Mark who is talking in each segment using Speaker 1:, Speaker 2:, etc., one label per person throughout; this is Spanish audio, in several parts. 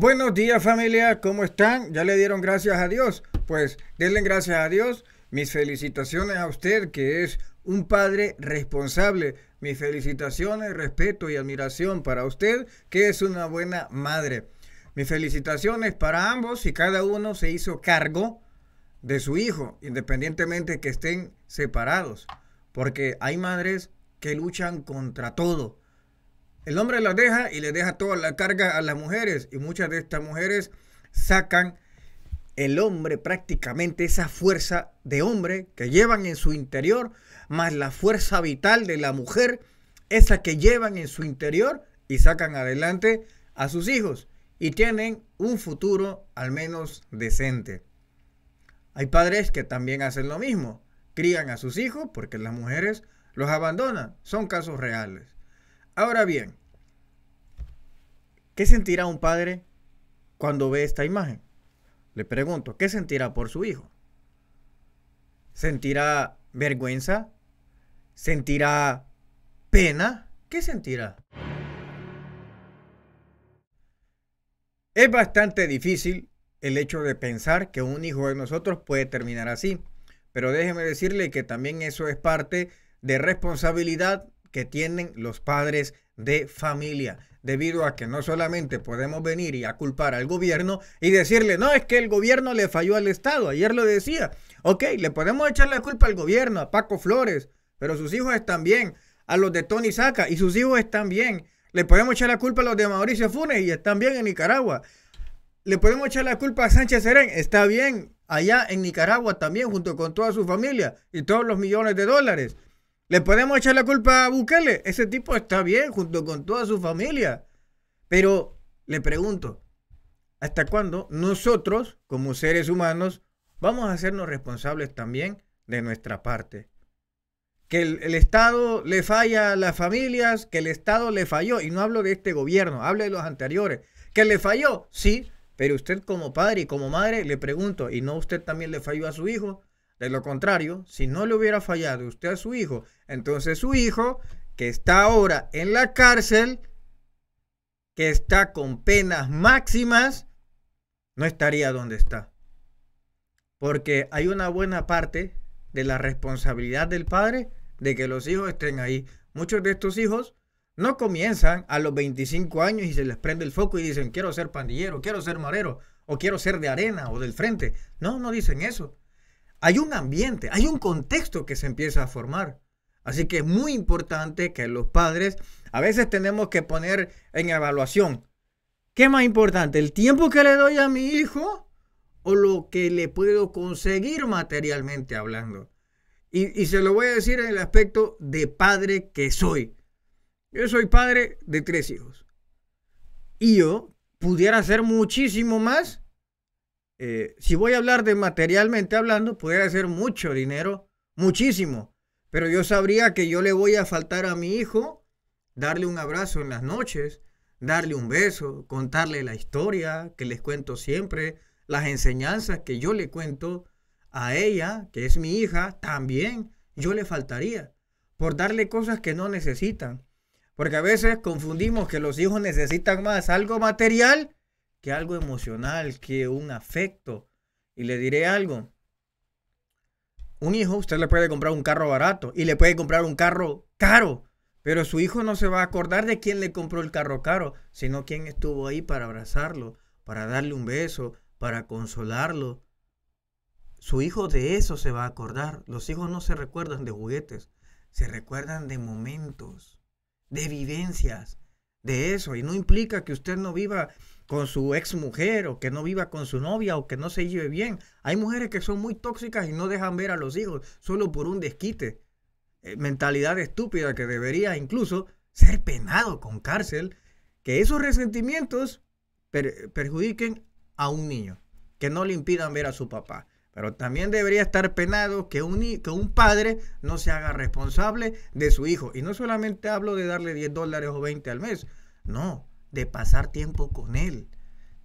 Speaker 1: Buenos días familia, ¿cómo están? ¿Ya le dieron gracias a Dios? Pues denle gracias a Dios. Mis felicitaciones a usted que es un padre responsable. Mis felicitaciones, respeto y admiración para usted que es una buena madre. Mis felicitaciones para ambos y cada uno se hizo cargo de su hijo, independientemente que estén separados. Porque hay madres que luchan contra todo el hombre las deja y le deja toda la carga a las mujeres. Y muchas de estas mujeres sacan el hombre prácticamente esa fuerza de hombre que llevan en su interior, más la fuerza vital de la mujer, esa que llevan en su interior y sacan adelante a sus hijos y tienen un futuro al menos decente. Hay padres que también hacen lo mismo, crían a sus hijos porque las mujeres los abandonan, son casos reales. Ahora bien, ¿qué sentirá un padre cuando ve esta imagen? Le pregunto, ¿qué sentirá por su hijo? ¿Sentirá vergüenza? ¿Sentirá pena? ¿Qué sentirá? Es bastante difícil el hecho de pensar que un hijo de nosotros puede terminar así, pero déjeme decirle que también eso es parte de responsabilidad que tienen los padres de familia, debido a que no solamente podemos venir y a culpar al gobierno y decirle, no, es que el gobierno le falló al Estado, ayer lo decía, ok, le podemos echar la culpa al gobierno, a Paco Flores, pero sus hijos están bien, a los de Tony Saca y sus hijos están bien, le podemos echar la culpa a los de Mauricio Funes y están bien en Nicaragua, le podemos echar la culpa a Sánchez Serén, está bien allá en Nicaragua también junto con toda su familia y todos los millones de dólares. ¿Le podemos echar la culpa a Bukele? Ese tipo está bien junto con toda su familia. Pero le pregunto, ¿hasta cuándo nosotros, como seres humanos, vamos a hacernos responsables también de nuestra parte? Que el, el, Estado le falla a las familias, que el Estado le falló, y no hablo de este gobierno, hablo de los anteriores, que le falló, sí, pero usted como padre y como madre le pregunto, ¿y no usted también le falló a su hijo? De lo contrario, si no le hubiera fallado usted a su hijo, entonces su hijo, que está ahora en la cárcel, que está con penas máximas, no estaría donde está. Porque hay una buena parte de la responsabilidad del padre de que los hijos estén ahí. Muchos de estos hijos no comienzan a los 25 años y se les prende el foco y dicen, quiero ser pandillero, quiero ser marero, o quiero ser de arena o del frente. No, no dicen eso hay un ambiente, hay un contexto que se empieza a formar. Así que es muy importante que los padres a veces tenemos que poner en evaluación. ¿Qué más importante? ¿El tiempo que le doy a mi hijo o lo que le puedo conseguir materialmente hablando? Y, se lo voy a decir en el aspecto de padre que soy. Yo soy padre de tres hijos. Y yo pudiera hacer muchísimo más eh, si voy a hablar de materialmente hablando, puede ser mucho dinero, muchísimo, pero yo sabría que yo le voy a faltar a mi hijo, darle un abrazo en las noches, darle un beso, contarle la historia que les cuento siempre, las enseñanzas que yo le cuento a ella, que es mi hija, también yo le faltaría por darle cosas que no necesitan. Porque a veces confundimos que los hijos necesitan más algo material que algo emocional, que un afecto. Y le diré algo. Un hijo, usted le puede comprar un carro barato y le puede comprar un carro caro, pero su hijo no se va a acordar de quién le compró el carro caro, sino quién estuvo ahí para abrazarlo, para darle un beso, para consolarlo. Su hijo de eso se va a acordar. Los hijos no se recuerdan de juguetes, se recuerdan de momentos, de vivencias, de eso. Y no implica que usted no viva con su ex mujer o que no viva con su novia o que no se lleve bien. Hay mujeres que son muy tóxicas y no dejan ver a los hijos solo por un desquite. Eh, mentalidad estúpida que debería incluso ser penado con cárcel. Que esos resentimientos perjudiquen a un niño, que no le impidan ver a su papá. Pero también debería estar penado que un, que un padre no se haga responsable de su hijo. Y no solamente hablo de darle 10 dólares o 20 al mes. No, de pasar tiempo con Él.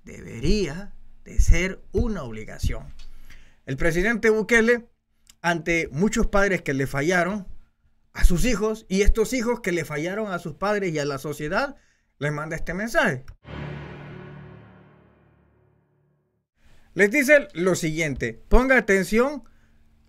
Speaker 1: Debería de ser una obligación. El presidente Bukele, ante muchos padres que le fallaron a sus hijos y estos hijos que le fallaron a sus padres y a la sociedad, les manda este mensaje. Les dice lo siguiente, ponga atención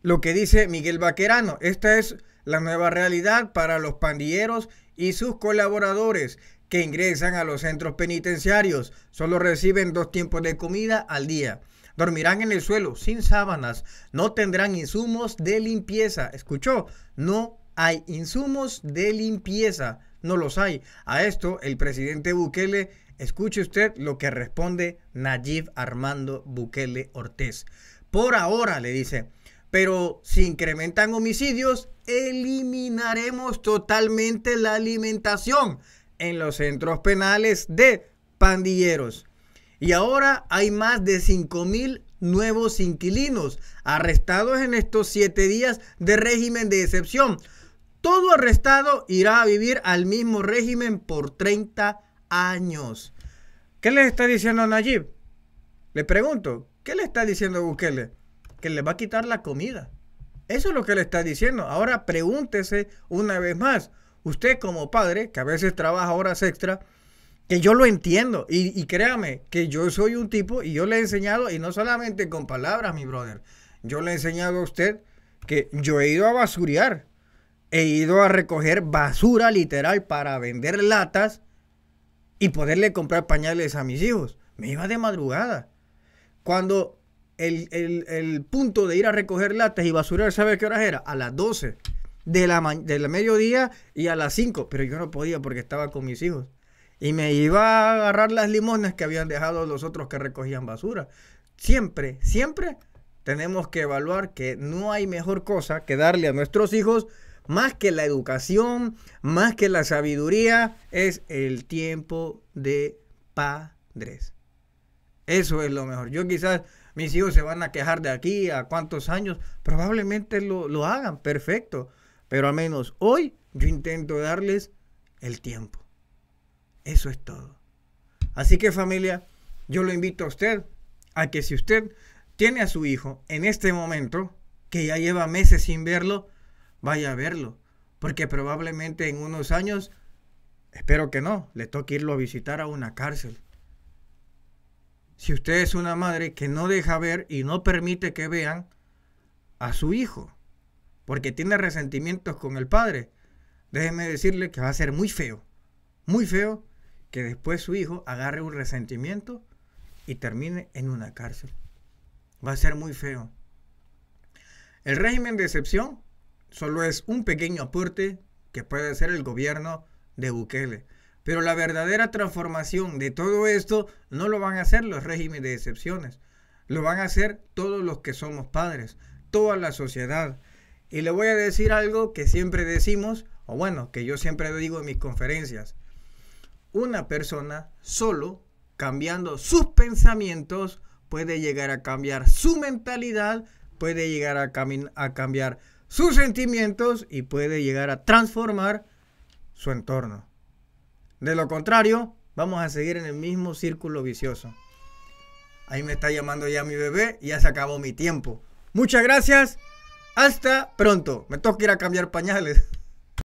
Speaker 1: lo que dice Miguel Vaquerano. Esta es la nueva realidad para los pandilleros y sus colaboradores que ingresan a los centros penitenciarios. Solo reciben dos tiempos de comida al día. Dormirán en el suelo, sin sábanas. No tendrán insumos de limpieza. ¿Escuchó? No hay insumos de limpieza. No los hay. A esto el presidente Bukele, escuche usted lo que responde Nayib Armando Bukele Ortez. Por ahora, le dice, pero si incrementan homicidios, eliminaremos totalmente la alimentación en los centros penales de pandilleros. Y ahora hay más de 5.000 nuevos inquilinos arrestados en estos siete días de régimen de excepción. Todo arrestado irá a vivir al mismo régimen por 30 años. ¿Qué le está diciendo Nayib? Le pregunto, ¿qué le está diciendo Bukele? Que le va a quitar la comida. Eso es lo que le está diciendo. Ahora pregúntese una vez más, usted como padre, que a veces trabaja horas extra, que yo lo entiendo. Y, créame, que yo soy un tipo y yo le he enseñado, y no solamente con palabras, mi brother, yo le he enseñado a usted que yo he ido a basurear, he ido a recoger basura literal para vender latas y poderle comprar pañales a mis hijos. Me iba de madrugada. Cuando el, el punto de ir a recoger latas y basurar, ¿sabe qué horas era? A las 12 de la, mediodía y a las 5, pero yo no podía porque estaba con mis hijos. Y me iba a agarrar las limones que habían dejado los otros que recogían basura. Siempre, siempre tenemos que evaluar que no hay mejor cosa que darle a nuestros hijos más que la educación, más que la sabiduría, es el tiempo de padres. Eso es lo mejor. Yo quizás mis hijos se van a quejar de aquí a cuántos años, probablemente lo hagan, perfecto. Pero al menos hoy yo intento darles el tiempo. Eso es todo. Así que familia, yo lo invito a usted a que si usted tiene a su hijo en este momento, que ya lleva meses sin verlo, vaya a verlo. Porque probablemente en unos años, espero que no, le toque irlo a visitar a una cárcel. Si usted es una madre que no deja ver y no permite que vean a su hijo, porque tiene resentimientos con el padre, déjeme decirle que va a ser muy feo, muy feo que después su hijo agarre un resentimiento y termine en una cárcel. Va a ser muy feo. El régimen de excepción solo es un pequeño aporte que puede hacer el gobierno de Bukele. Pero la verdadera transformación de todo esto no lo van a hacer los regímenes de excepciones. Lo van a hacer todos los que somos padres, toda la sociedad, y le voy a decir algo que siempre decimos, o bueno, que yo siempre digo en mis conferencias. Una persona solo, cambiando sus pensamientos, puede llegar a cambiar su mentalidad, puede llegar a, a cambiar sus sentimientos y puede llegar a transformar su entorno. De lo contrario, vamos a seguir en el mismo círculo vicioso. Ahí me está llamando ya mi bebé, ya se acabó mi tiempo. Muchas gracias. Hasta pronto. Me toca ir a cambiar pañales.